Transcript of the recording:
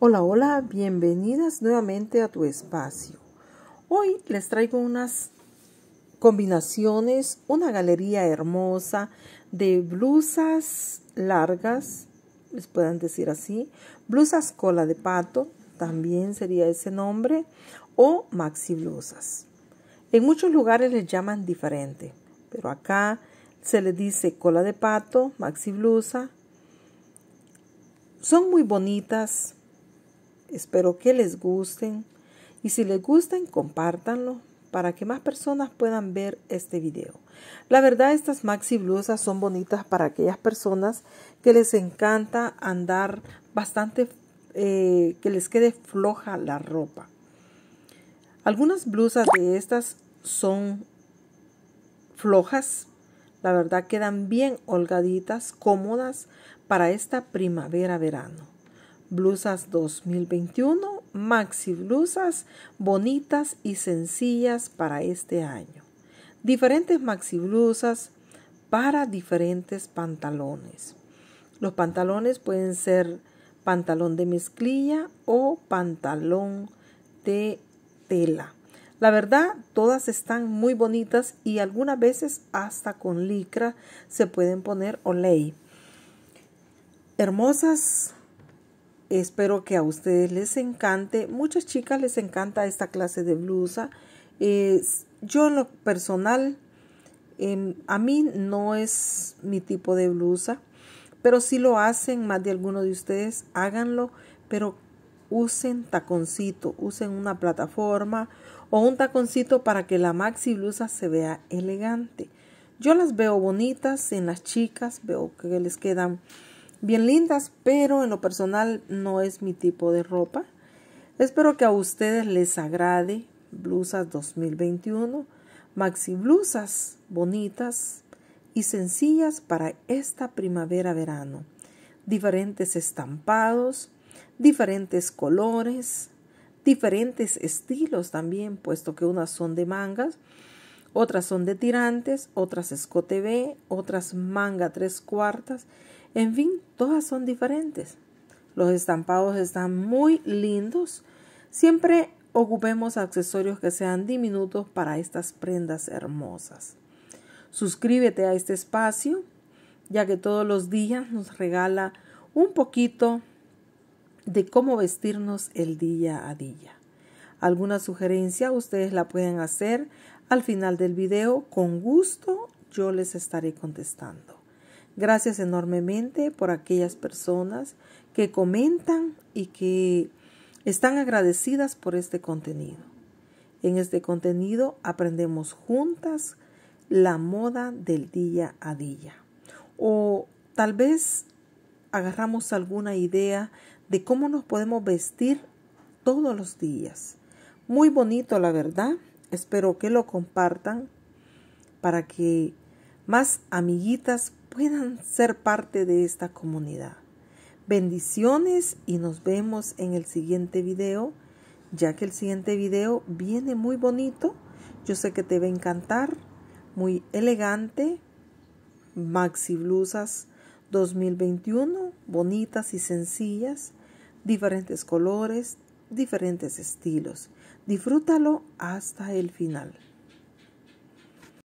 Hola, hola, bienvenidas nuevamente a tu espacio. Hoy les traigo unas combinaciones, una galería hermosa de blusas largas, les puedan decir así, blusas cola de pato, también sería ese nombre, o maxi blusas. En muchos lugares les llaman diferente, pero acá se les dice cola de pato, maxi blusa. Son muy bonitas, Espero que les gusten y si les gustan, compártanlo para que más personas puedan ver este video. La verdad, estas maxi blusas son bonitas para aquellas personas que les encanta andar bastante, eh, que les quede floja la ropa. Algunas blusas de estas son flojas, la verdad quedan bien holgaditas, cómodas para esta primavera-verano. Blusas 2021, maxi blusas bonitas y sencillas para este año. Diferentes maxi blusas para diferentes pantalones. Los pantalones pueden ser pantalón de mezclilla o pantalón de tela. La verdad, todas están muy bonitas y algunas veces hasta con licra se pueden poner ley Hermosas Espero que a ustedes les encante. Muchas chicas les encanta esta clase de blusa. yo en lo personal, a mí no es mi tipo de blusa. Pero si lo hacen más de alguno de ustedes, háganlo. Pero usen taconcito, usen una plataforma o un taconcito para que la maxi blusa se vea elegante. Yo las veo bonitas en las chicas, veo que les quedan bien lindas, pero en lo personal no es mi tipo de ropa. Espero que a ustedes les agrade blusas 2021, maxi blusas bonitas y sencillas para esta primavera-verano. Diferentes estampados, diferentes colores, diferentes estilos también, puesto que unas son de mangas, otras son de tirantes, otras escote B, otras manga tres cuartas en fin, todas son diferentes. Los estampados están muy lindos. Siempre ocupemos accesorios que sean diminutos para estas prendas hermosas. Suscríbete a este espacio, ya que todos los días nos regala un poquito de cómo vestirnos el día a día. Alguna sugerencia ustedes la pueden hacer al final del video. Con gusto yo les estaré contestando. Gracias enormemente por aquellas personas que comentan y que están agradecidas por este contenido. En este contenido aprendemos juntas la moda del día a día. O tal vez agarramos alguna idea de cómo nos podemos vestir todos los días. Muy bonito, la verdad. Espero que lo compartan para que más amiguitas puedan ser parte de esta comunidad. Bendiciones y nos vemos en el siguiente video, ya que el siguiente video viene muy bonito. Yo sé que te va a encantar, muy elegante, maxi blusas 2021, bonitas y sencillas, diferentes colores, diferentes estilos. Disfrútalo hasta el final.